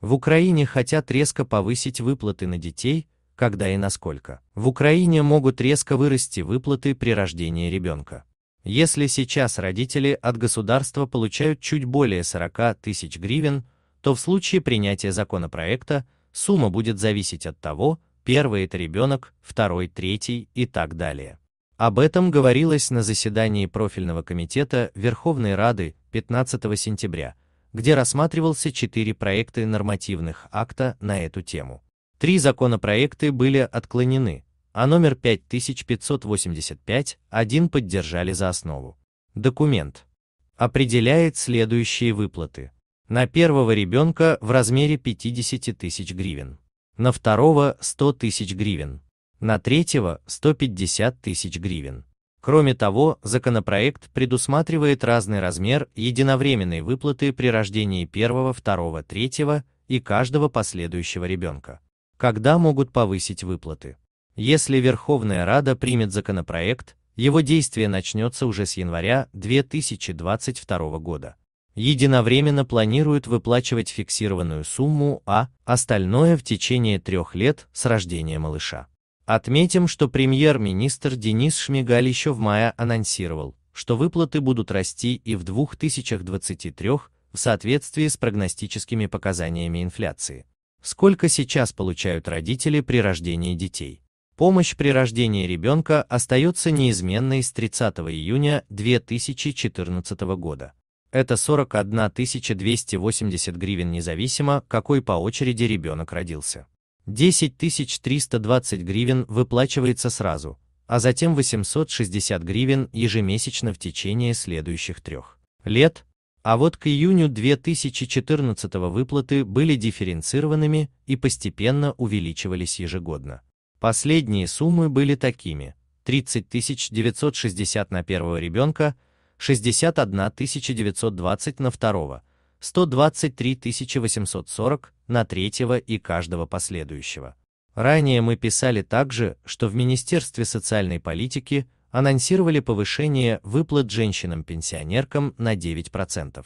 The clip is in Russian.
В Украине хотят резко повысить выплаты на детей, когда и насколько. В Украине могут резко вырасти выплаты при рождении ребенка. Если сейчас родители от государства получают чуть более 40 тысяч гривен, то в случае принятия законопроекта сумма будет зависеть от того, первый это ребенок, второй, третий и так далее. Об этом говорилось на заседании профильного комитета Верховной Рады 15 сентября, где рассматривался четыре проекта нормативных акта на эту тему. Три законопроекты были отклонены, а номер 5585 один поддержали за основу. Документ определяет следующие выплаты. На первого ребенка в размере 50 тысяч гривен, на второго 100 тысяч гривен, на третьего 150 тысяч гривен, Кроме того, законопроект предусматривает разный размер единовременной выплаты при рождении первого, второго, третьего и каждого последующего ребенка. Когда могут повысить выплаты? Если Верховная Рада примет законопроект, его действие начнется уже с января 2022 года. Единовременно планируют выплачивать фиксированную сумму, а остальное в течение трех лет с рождения малыша. Отметим, что премьер-министр Денис Шмигаль еще в мае анонсировал, что выплаты будут расти и в 2023 в соответствии с прогностическими показаниями инфляции. Сколько сейчас получают родители при рождении детей? Помощь при рождении ребенка остается неизменной с 30 июня 2014 года. Это 41 280 гривен независимо, какой по очереди ребенок родился. 10320 гривен выплачивается сразу, а затем 860 гривен ежемесячно в течение следующих трех лет, а вот к июню 2014 выплаты были дифференцированными и постепенно увеличивались ежегодно. Последние суммы были такими – 30 960 на первого ребенка, 61 920 на второго, 123 840 на третьего и каждого последующего. Ранее мы писали также, что в Министерстве социальной политики анонсировали повышение выплат женщинам-пенсионеркам на 9%.